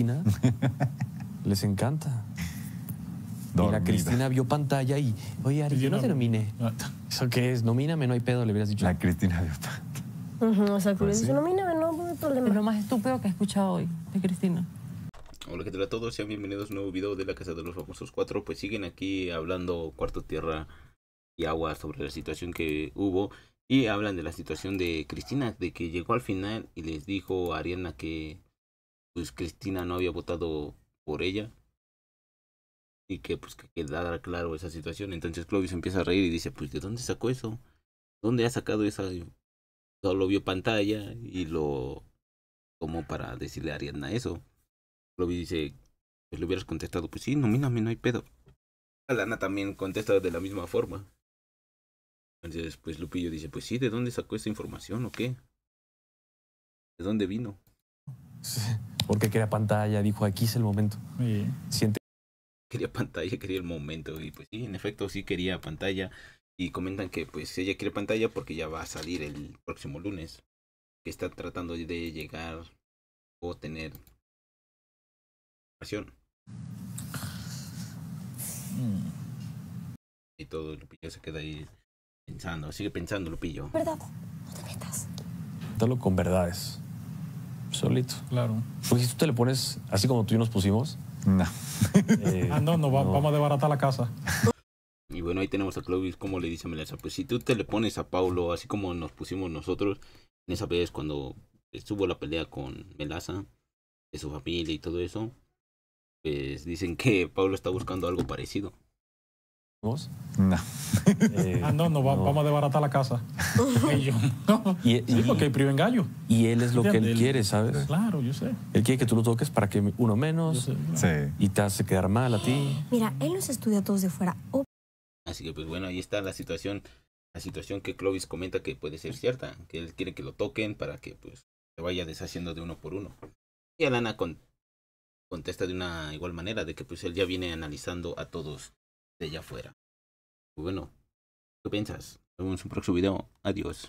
Les encanta. la Cristina vio pantalla y, oye, Ari, yo, no, te nominé. Ah. ¿Eso qué es? Nomíname, no hay pedo, le hubieras dicho. La Cristina vio pantalla. Pues nomíname, no, hay Es lo más estúpido que he escuchado hoy de Cristina. Hola, que tal a todos? Sean bienvenidos a un nuevo video de la Casa de los Famosos cuatro. Pues siguen aquí hablando Cuarto Tierra y Agua sobre la situación que hubo. Y hablan de la situación de Cristina, de que llegó al final y les dijo a Ariana que pues Cristina no había votado por ella y que pues que quedara claro esa situación. Entonces Clovis empieza a reír y dice, pues ¿de dónde sacó eso? ¿Dónde ha sacado esa? Solo vio pantalla y lo como para decirle a Ariadna eso. Clovis dice, pues le hubieras contestado, pues sí, nomíname, no hay pedo. Alana también contesta de la misma forma. Entonces, pues Lupillo dice, pues sí, ¿de dónde sacó esa información o qué? ¿De dónde vino? porque quería pantalla, dijo, aquí es el momento. Sí. Quería pantalla, quería el momento, y pues sí, en efecto sí quería pantalla. Y comentan que pues ella quiere pantalla porque ya va a salir el próximo lunes, que está tratando de llegar o tener pasión mm. Y todo, Lupillo se queda ahí pensando, sigue pensando, Lupillo. Verdad, no te metas. Dalo con verdades solito. Claro. Pues si tú te le pones así como tú y nos pusimos. No. Eh, ah, no, no, vamos a desbaratar la casa. Y bueno, ahí tenemos a Clovis, como le dice a pues si tú te le pones a Paulo, así como nos pusimos nosotros, en esa vez cuando estuvo la pelea con Melaza, de su familia y todo eso, pues dicen que Pablo está buscando algo parecido. ¿Vos? No. Eh, ah, no, no, vamos a desbaratar la casa. y él es lo que él quiere, ¿sabes? Claro, yo sé. Él quiere que tú lo toques para que uno menos y te hace quedar mal a ti. Mira, él los estudia todos de fuera. Oh. Así que, pues bueno, ahí está la situación, la situación que Clovis comenta que puede ser cierta, que él quiere que lo toquen para que pues se vaya deshaciendo de uno por uno. Y Alana contesta de una igual manera, de que pues él ya viene analizando a todos de allá afuera. Pues bueno, ¿qué piensas? Nos vemos en un próximo video. Adiós.